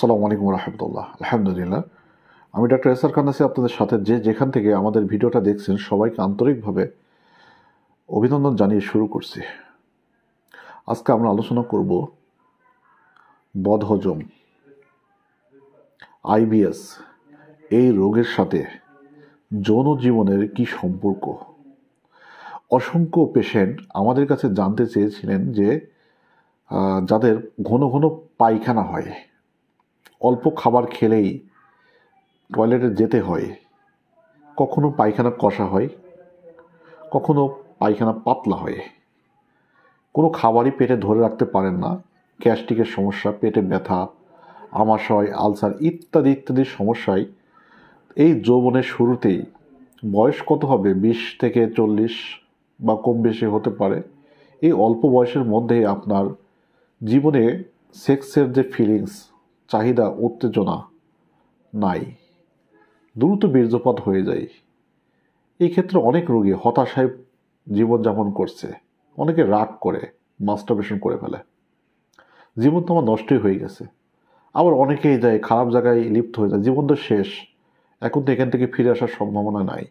সালাম আলাইকুম রহমতুল্লাহ আলহামদুলিল্লাহ আমি ডক্টর এস আর কান্দাসি আপনাদের সাথে যে যেখান থেকে আমাদের ভিডিওটা দেখছেন সবাইকে আন্তরিকভাবে অভিনন্দন জানিয়ে শুরু করছি আজকে আমরা আলোচনা করব বদহজম আইবিএস এই রোগের সাথে যৌন জীবনের কি সম্পর্ক অসংখ্য পেশেন্ট আমাদের কাছে জানতে চেয়েছিলেন যে যাদের ঘন ঘন পায়খানা হয় অল্প খাবার খেলেই টয়লেটে যেতে হয় কখনো পায়খানা কষা হয় কখনো পায়খানা পাতলা হয় কোনো খাবারই পেটে ধরে রাখতে পারেন না গ্যাস্ট্রিকের সমস্যা পেটে ব্যথা আমাশয় আলসার ইত্যাদি ইত্যাদি সমস্যায় এই যৌবনের শুরুতেই বয়স কত হবে বিশ থেকে চল্লিশ বা কম বেশি হতে পারে এই অল্প বয়সের মধ্যেই আপনার জীবনে সেক্সের যে ফিলিংস চাহিদা উত্তেজনা নাই দ্রুত বীর্যপাত হয়ে যায় এই ক্ষেত্রে অনেক রোগী হতাশায় জীবনযাপন করছে অনেকে রাগ করে মাস্টারবেশন করে ফেলে জীবন তো আমার নষ্টই হয়ে গেছে আবার অনেকেই যায় খারাপ জায়গায় লিপ্ত হয়ে যায় জীবন তো শেষ এখন তো এখান থেকে ফিরে আসার সম্ভাবনা নাই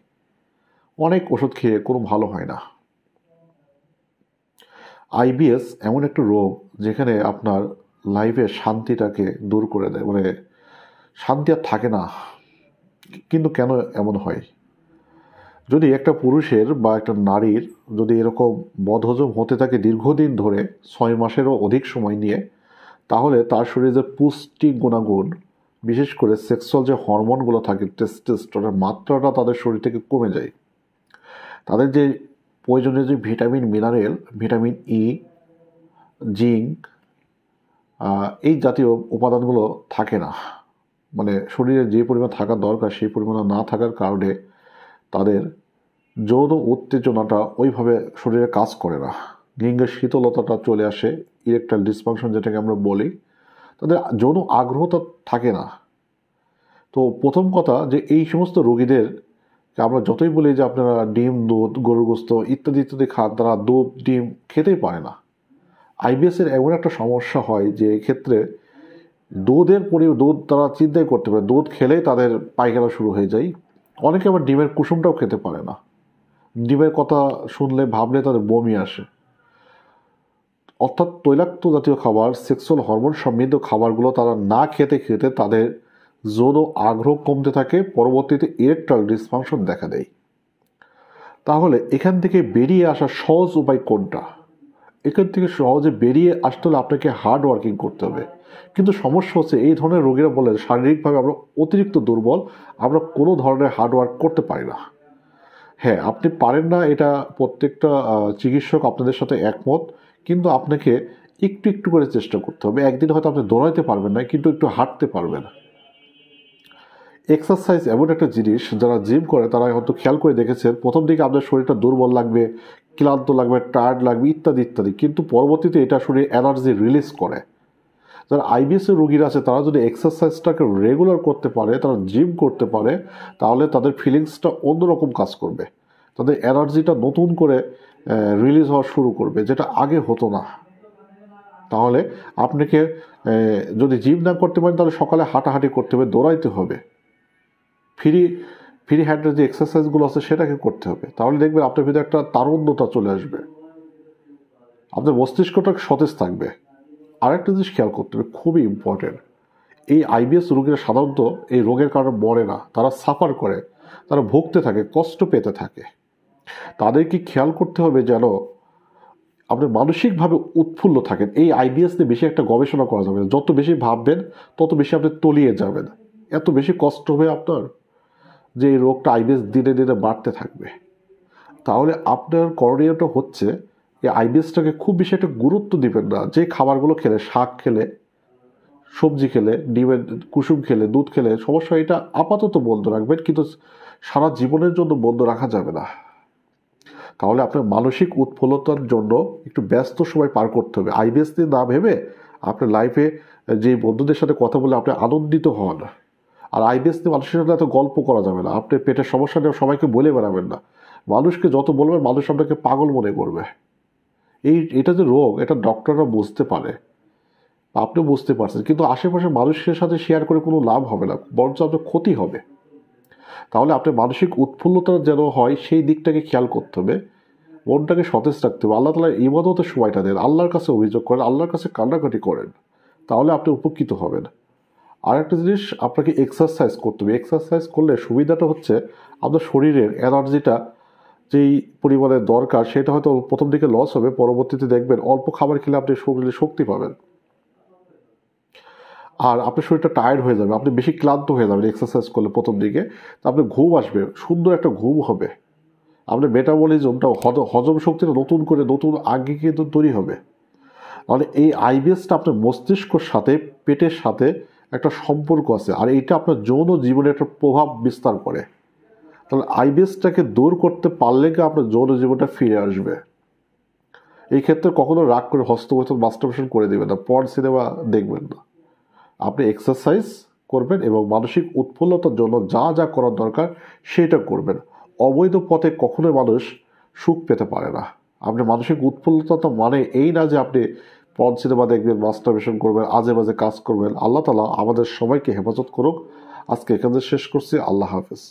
অনেক ওষুধ খেয়ে কোনো ভালো হয় না আইবিএস এমন একটা রোগ যেখানে আপনার লাইফের শান্তিটাকে দূর করে দেয় মানে শান্তি আর থাকে না কিন্তু কেন এমন হয় যদি একটা পুরুষের বা একটা নারীর যদি এরকম বদহজম হতে থাকে দীর্ঘদিন ধরে ছয় মাসেরও অধিক সময় নিয়ে তাহলে তার শরীরে যে পুষ্টি গুণাগুণ বিশেষ করে সেক্সুয়াল যে হরমোনগুলো থাকে টেস্টেস্টরের মাত্রাটা তাদের শরীর থেকে কমে যায় তাদের যে প্রয়োজনীয় যে vitamin mineral vitamin E e, zinc এই জাতীয় উপাদানগুলো থাকে না মানে শরীরে যে পরিমাণ থাকা দরকার সেই পরিমাণ না থাকার কারণে তাদের যৌন উত্তেজনাটা ওইভাবে শরীরে কাজ করে না লিঙ্গের শীতলতাটা চলে আসে ইলেকট্রাল ডিসফাংশন যেটাকে আমরা বলি তাদের যৌন আগ্রহটা থাকে না তো প্রথম কথা যে এই সমস্ত রোগীদের আমরা যতই বলি যে আপনারা ডিম দুধ গরুর গোস্ত ইত্যাদি ইত্যাদি খান তারা দুধ ডিম খেতেই পারে না আইবিএসের এমন একটা সমস্যা হয় যে ক্ষেত্রে দুধের পরি দুধ তারা চিন্তাই করতে পারে দুধ খেলেই তাদের পায়খানা শুরু হয়ে যায় অনেকে আবার ডিমের কুসুমটাও খেতে পারে না ডিমের কথা শুনলে ভাবলে তাদের বমি আসে অর্থাৎ তৈলাক্ত জাতীয় খাবার সেক্সুয়াল হরমোন সমৃদ্ধ খাবারগুলো তারা না খেতে খেতে তাদের যৌন আগ্রহ কমতে থাকে পরবর্তীতে ইলেকট্রাল ডিসফাংশন দেখা দেয় তাহলে এখান থেকে বেরিয়ে আসার সহজ উপায় কোনটা এখান থেকে সহজে বেরিয়ে আসতে হলে আপনাকে হার্ড ওয়ার্কিং করতে হবে কিন্তু সমস্যা হচ্ছে এই ধরনের রোগীরা বলে শারীরিকভাবে আমরা অতিরিক্ত দুর্বল আমরা কোনো ধরনের হার্ড ওয়ার্ক করতে পারি না হ্যাঁ আপনি পারেন না এটা প্রত্যেকটা চিকিৎসক আপনাদের সাথে একমত কিন্তু আপনাকে একটু একটু করে চেষ্টা করতে হবে একদিন হয়তো আপনি দৌড়াইতে পারবেন না কিন্তু একটু হাঁটতে পারবেন এক্সারসাইজ এমন একটা জিনিস যারা জিম করে তারা হয়তো খেয়াল করে দেখেছেন প্রথম দিকে আপনার শরীরটা দুর্বল লাগবে ক্লান্ত লাগবে টায়ার্ড লাগবে ইত্যাদি ইত্যাদি কিন্তু পরবর্তীতে এটা শরীরে এনার্জি রিলিজ করে যারা আইবিএস এর রুগীরা আছে তারা যদি এক্সারসাইজটাকে রেগুলার করতে পারে তারা জিম করতে পারে তাহলে তাদের ফিলিংসটা অন্যরকম কাজ করবে তাদের এনার্জিটা নতুন করে রিলিজ হওয়া শুরু করবে যেটা আগে হতো না তাহলে আপনাকে যদি জিম না করতে পারেন তাহলে সকালে হাঁটাহাঁটি করতে হবে দৌড়াইতে হবে ফ্রি ফ্রি হ্যান্ডের যে এক্সারসাইজগুলো আছে সেটাকে করতে হবে তাহলে দেখবেন আপনার ভিতরে একটা তারুণ্যতা চলে আসবে আপনার মস্তিষ্কটা সতেজ থাকবে আরেকটা জিনিস খেয়াল করতে হবে খুবই ইম্পর্টেন্ট এই আইবিএস রোগীরা সাধারণত এই রোগের কারণে মরে না তারা সাফার করে তারা ভুগতে থাকে কষ্ট পেতে থাকে তাদেরকে খেয়াল করতে হবে যেন আপনি মানসিকভাবে উৎফুল্ল থাকেন এই আইবিএস নিয়ে বেশি একটা গবেষণা করা যাবে যত বেশি ভাববেন তত বেশি আপনি তলিয়ে যাবেন এত বেশি কষ্ট হবে আপনার যে এই রোগটা আইবিএস ধীরে ধীরে বাড়তে থাকবে তাহলে আপনার করণীয়টা হচ্ছে এই আইবিএসটাকে খুব বেশি একটা গুরুত্ব দিবেন না যে খাবারগুলো খেলে শাক খেলে সবজি খেলে ডিমের কুসুম খেলে দুধ খেলে সমস্যা এটা আপাতত বন্ধ রাখবেন কিন্তু সারা জীবনের জন্য বন্ধ রাখা যাবে না তাহলে আপনার মানসিক উৎফুল্লতার জন্য একটু ব্যস্ত সময় পার করতে হবে আইবিএস নিয়ে না ভেবে আপনার লাইফে যে বন্ধুদের সাথে কথা বলে আপনি আনন্দিত হন আর আইবিএস নিয়ে মানুষের সাথে এত গল্প করা যাবে না আপনি পেটের সমস্যা নিয়ে সবাইকে বলে বেড়াবেন না মানুষকে যত বলবেন মানুষ আপনাকে পাগল মনে করবে এই এটা যে রোগ এটা ডক্টররা বুঝতে পারে আপনি বুঝতে পারছেন কিন্তু আশেপাশে মানুষের সাথে শেয়ার করে কোনো লাভ হবে না বরঞ্চ আপনার ক্ষতি হবে তাহলে আপনার মানসিক উৎফুল্লতা যেন হয় সেই দিকটাকে খেয়াল করতে হবে মনটাকে সতেজ রাখতে হবে আল্লাহ তালা ইবাদতের সময়টা দেন আল্লাহর কাছে অভিযোগ করেন আল্লাহর কাছে কান্নাকাটি করেন তাহলে আপনি উপকৃত হবেন আর একটা জিনিস আপনাকে এক্সারসাইজ করতে হবে এক্সারসাইজ করলে সুবিধাটা হচ্ছে আপনার শরীরের এনার্জিটা যেই পরিমাণে দরকার সেটা হয়তো প্রথম দিকে লস হবে পরবর্তীতে দেখবেন অল্প খাবার খেলে আপনি শরীরে শক্তি পাবেন আর আপনার শরীরটা টায়ার্ড হয়ে যাবে আপনি বেশি ক্লান্ত হয়ে যাবেন এক্সারসাইজ করলে প্রথম দিকে তো আপনি ঘুম আসবে সুন্দর একটা ঘুম হবে আপনার মেটাবলিজমটা হজম শক্তিটা নতুন করে নতুন আগে কিন্তু তৈরি হবে তাহলে এই আইবিএসটা আপনার মস্তিষ্কর সাথে পেটের সাথে একটা সম্পর্ক আছে আর এটা আপনার যৌন জীবনে একটা প্রভাব বিস্তার করে তাহলে আইবিএসটাকে দূর করতে পারলে কি আপনার যৌন জীবনটা ফিরে আসবে এই ক্ষেত্রে কখনো রাগ করে হস্তগোচন মাস্টারবেশন করে দেবেন না পর সিনেমা দেখবেন না আপনি এক্সারসাইজ করবেন এবং মানসিক উৎফুল্লতার জন্য যা যা করার দরকার সেটা করবেন অবৈধ পথে কখনোই মানুষ সুখ পেতে পারে না আপনি মানসিক উৎফুল্লতা তো মানে এই না যে আপনি পন সিনেমা দেখবেন মাস্টারবেশন করবেন আজে বাজে কাজ করবেন আল্লাহ তালা আমাদের সবাইকে হেফাজত করুক আজকে এখানে শেষ করছি আল্লাহ হাফেজ